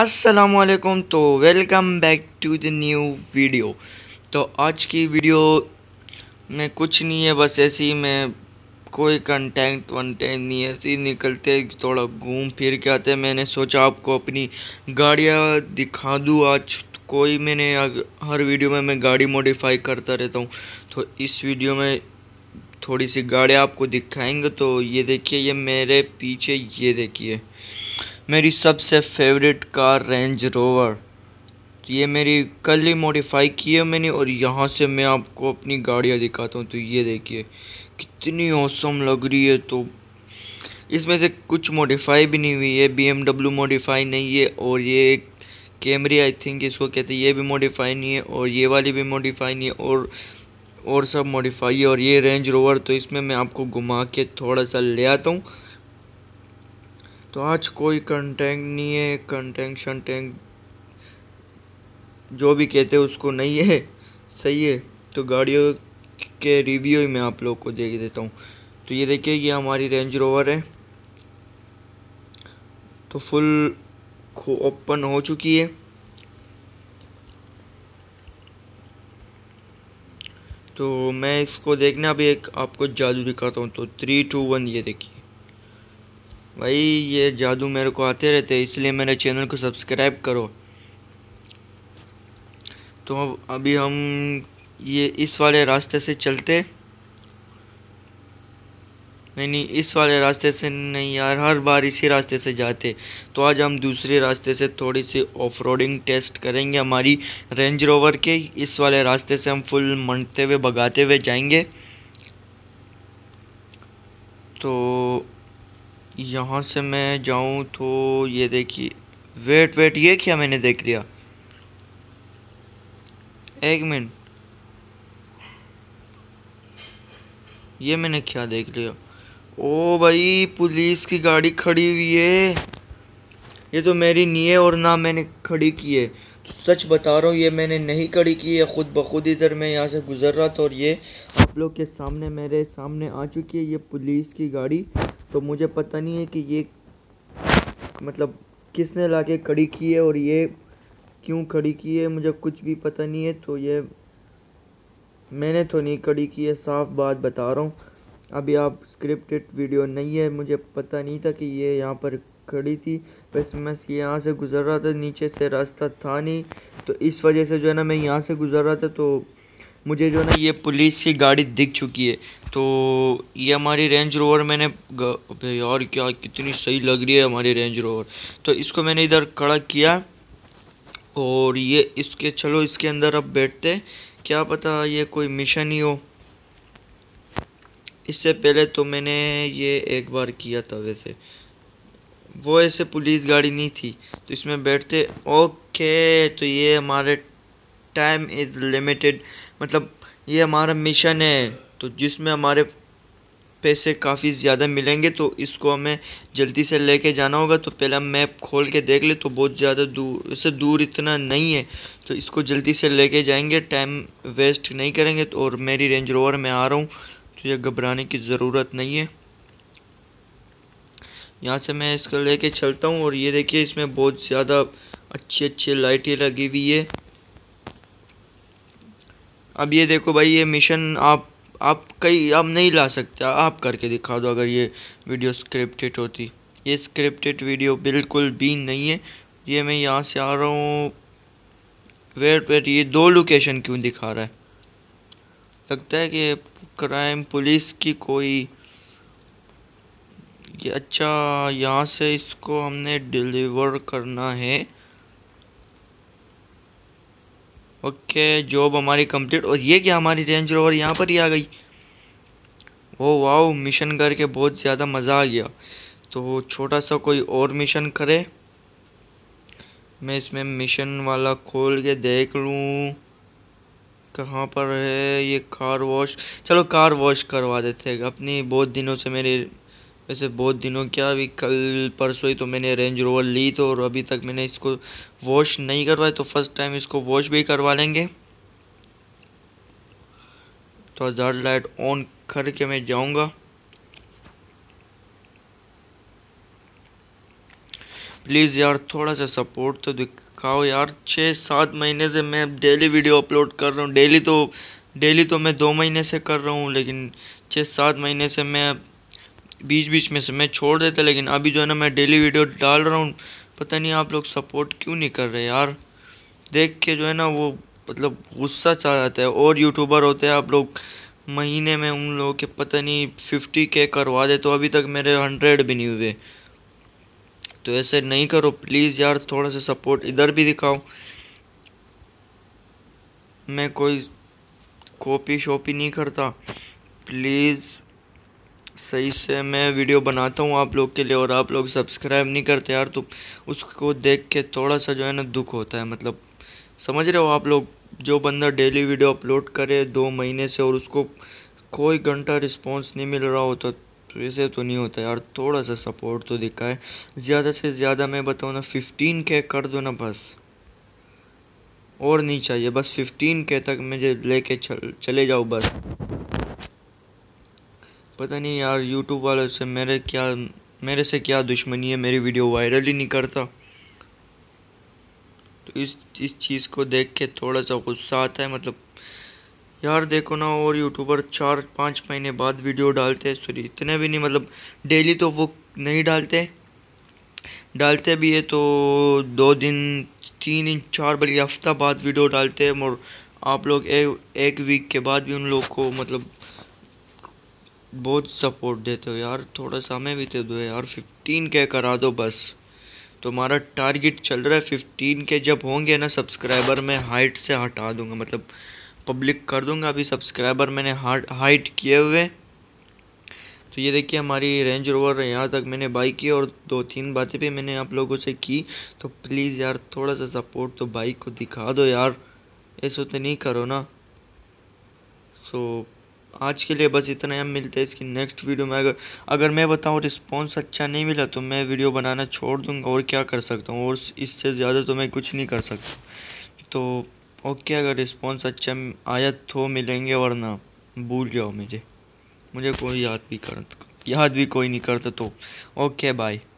असलकुम तो welcome back to the new video तो आज की वीडियो में कुछ नहीं है बस ऐसे ही मैं कोई कंटेंट वनटेंट नहीं है ऐसे ही निकलते थोड़ा घूम फिर के आते मैंने सोचा आपको अपनी गाड़ियाँ दिखा दूँ आज कोई मैंने हर वीडियो में मैं गाड़ी मॉडिफाई करता रहता हूँ तो इस वीडियो में थोड़ी सी गाड़ियाँ आपको दिखाएंगे तो ये देखिए ये मेरे पीछे ये देखिए मेरी सबसे फेवरेट कार रेंज रोवर ये मेरी कल ही मॉडिफाई की है मैंने और यहाँ से मैं आपको अपनी गाड़ियाँ दिखाता हूँ तो ये देखिए कितनी औसम लग रही है तो इसमें से कुछ मॉडिफाई भी नहीं हुई है बी एम डब्ल्यू मॉडिफाई नहीं है और ये एक कैमरी आई थिंक इसको कहते हैं ये भी मॉडिफाई नहीं है और ये वाली भी मॉडिफाई नहीं है और और सब मॉडिफाई है और ये रेंज रोवर तो इसमें मैं आपको घुमा के थोड़ा सा ले आता हूँ तो आज कोई कंटेंट नहीं है कंटेंट शंटेंट जो भी कहते हैं उसको नहीं है सही है तो गाड़ियों के रिव्यू ही मैं आप लोग को दे देता हूँ तो ये देखिए ये हमारी रेंज रोवर है तो फुल ओपन हो चुकी है तो मैं इसको देखना अभी एक आपको जादू दिखाता हूँ तो थ्री टू वन ये देखिए भाई ये जादू मेरे को आते रहते हैं इसलिए मेरे चैनल को सब्सक्राइब करो तो अभी हम ये इस वाले रास्ते से चलते नहीं नहीं इस वाले रास्ते से नहीं यार हर बार इसी रास्ते से जाते तो आज हम दूसरे रास्ते से थोड़ी सी ऑफ रोडिंग टेस्ट करेंगे हमारी रेंज रोवर के इस वाले रास्ते से हम फुल मंडते हुए भगाते हुए जाएंगे तो यहाँ से मैं जाऊँ तो ये देखिए वेट वेट ये क्या मैंने देख लिया एक मिनट ये मैंने क्या देख लिया ओ भाई पुलिस की गाड़ी खड़ी हुई है ये तो मेरी नहीं है और ना मैंने खड़ी की है तो सच बता रहा हूँ ये मैंने नहीं खड़ी की है ख़ुद ब खुद इधर मैं यहाँ से गुज़र रहा था और ये आप लोग के सामने मेरे सामने आ चुकी है ये पुलिस की गाड़ी तो मुझे पता नहीं है कि ये मतलब किसने ला के खड़ी की है और ये क्यों खड़ी की है मुझे कुछ भी पता नहीं है तो ये मैंने तो नहीं खड़ी की है साफ बात बता रहा हूँ अभी आप स्क्रिप्टेड वीडियो नहीं है मुझे पता नहीं था कि ये यहाँ पर खड़ी थी बस मैं यहाँ से गुजर रहा था नीचे से रास्ता था नहीं तो इस वजह से जो है ना मैं यहाँ से गुजर रहा था तो मुझे जो ना ये पुलिस की गाड़ी दिख चुकी है तो ये हमारी रेंज रोवर मैंने यार क्या कितनी सही लग रही है हमारी रेंज रोवर तो इसको मैंने इधर खड़ा किया और ये इसके चलो इसके अंदर अब बैठते क्या पता ये कोई मिशन ही हो इससे पहले तो मैंने ये एक बार किया था वैसे वो ऐसे पुलिस गाड़ी नहीं थी तो इसमें बैठते ओके तो ये हमारे टाइम इज़ लिमिटेड मतलब ये हमारा मिशन है तो जिसमें हमारे पैसे काफ़ी ज़्यादा मिलेंगे तो इसको हमें जल्दी से लेके जाना होगा तो पहले हम मैप खोल के देख ले तो बहुत ज़्यादा दूर से दूर इतना नहीं है तो इसको जल्दी से लेके जाएंगे टाइम वेस्ट नहीं करेंगे तो और मेरी रेंज रोवर में आ रहा हूँ तो ये घबराने की ज़रूरत नहीं है यहाँ से मैं इसको ले चलता हूँ और ये देखिए इसमें बहुत ज़्यादा अच्छी अच्छी लाइटें लगी हुई है अब ये देखो भाई ये मिशन आप आप कई आप नहीं ला सकते आप करके दिखा दो अगर ये वीडियो स्क्रिप्टेड होती ये स्क्रिप्टेड वीडियो बिल्कुल भी नहीं है ये मैं यहाँ से आ रहा हूँ वेट वेट ये दो लोकेशन क्यों दिखा रहा है लगता है कि क्राइम पुलिस की कोई ये अच्छा यहाँ से इसको हमने डिलीवर करना है ओके जॉब हमारी कंप्लीट और ये क्या हमारी रेंज रोवर यहाँ पर ही आ गई वो वाओ मिशन करके बहुत ज़्यादा मज़ा आ गया तो छोटा सा कोई और मिशन करे मैं इसमें मिशन वाला खोल के देख लूँ कहाँ पर है ये कार वॉश चलो कार वॉश करवा देते हैं अपनी बहुत दिनों से मेरी वैसे बहुत दिनों क्या अभी कल परसों ही तो मैंने रेंज रोवर ली तो और अभी तक मैंने इसको वॉश नहीं करवाया तो फर्स्ट टाइम इसको वॉश भी करवा लेंगे तो हज़ार लाइट ऑन करके मैं जाऊंगा प्लीज़ यार थोड़ा सा सपोर्ट तो दिखाओ यार छः सात महीने से मैं डेली वीडियो अपलोड कर रहा हूँ डेली तो डेली तो मैं दो महीने से कर रहा हूँ लेकिन छः सात महीने से मैं बीच बीच में से मैं छोड़ देता लेकिन अभी जो है ना मैं डेली वीडियो डाल रहा हूँ पता नहीं आप लोग सपोर्ट क्यों नहीं कर रहे यार देख के जो है ना वो मतलब गुस्सा चला जाता है और यूट्यूबर होते हैं आप लोग महीने में उन लोगों के पता नहीं फिफ्टी के करवा दे तो अभी तक मेरे हंड्रेड भी नहीं हुए तो ऐसे नहीं करो प्लीज़ यार थोड़ा सा सपोर्ट इधर भी दिखाओ मैं कोई कॉपी शॉपी नहीं करता प्लीज़ सही से मैं वीडियो बनाता हूँ आप लोग के लिए और आप लोग सब्सक्राइब नहीं करते यार तो उसको देख के थोड़ा सा जो है ना दुख होता है मतलब समझ रहे हो आप लोग जो बंदा डेली वीडियो अपलोड करे दो महीने से और उसको कोई घंटा रिस्पॉन्स नहीं मिल रहा होता तो ऐसे तो नहीं होता यार थोड़ा सा सपोर्ट तो दिखाए ज़्यादा से ज़्यादा मैं बताऊँ ना फिफ्टीन के कर दो ना बस और नहीं चाहिए बस फिफ्टीन के तक मुझे लेके चल चले जाओ बस पता नहीं यार यूट्यूब वालों से मेरे क्या मेरे से क्या दुश्मनी है मेरी वीडियो वायरल ही नहीं करता तो इस इस चीज़ को देख के थोड़ा सा गुस्सा आता है मतलब यार देखो ना और यूट्यूबर चार पाँच महीने बाद वीडियो डालते हैं सॉरी इतने भी नहीं मतलब डेली तो वो नहीं डालते डालते भी है तो दो दिन तीन इंच चार बल्कि हफ्ता बाद वीडियो डालते हैं और आप लोग ए, एक वीक के बाद भी उन लोग को मतलब बहुत सपोर्ट देते हो यार थोड़ा सा हमें भी दे दो यार फिफ्टीन के करा दो बस तुम्हारा टारगेट चल रहा है फिफ्टीन के जब होंगे ना सब्सक्राइबर मैं हाइट से हटा दूंगा मतलब पब्लिक कर दूंगा अभी सब्सक्राइबर मैंने हाइट किए हुए तो ये देखिए हमारी रेंज रोवर यहाँ तक मैंने बाई की और दो तीन बातें भी मैंने आप लोगों से की तो प्लीज़ यार थोड़ा सा सपोर्ट तो बाइक को दिखा दो यार ऐसा तो नहीं करो ना सो so, आज के लिए बस इतना ही हम मिलते हैं इसकी नेक्स्ट वीडियो में अगर अगर मैं बताऊँ रिस्पॉन्स अच्छा नहीं मिला तो मैं वीडियो बनाना छोड़ दूँगा और क्या कर सकता हूँ और इससे ज़्यादा तो मैं कुछ नहीं कर सकता तो ओके अगर रिस्पॉन्स अच्छा आया तो मिलेंगे वरना भूल जाओ मुझे मुझे कोई याद भी कर याद भी कोई नहीं करता तो ओके बाय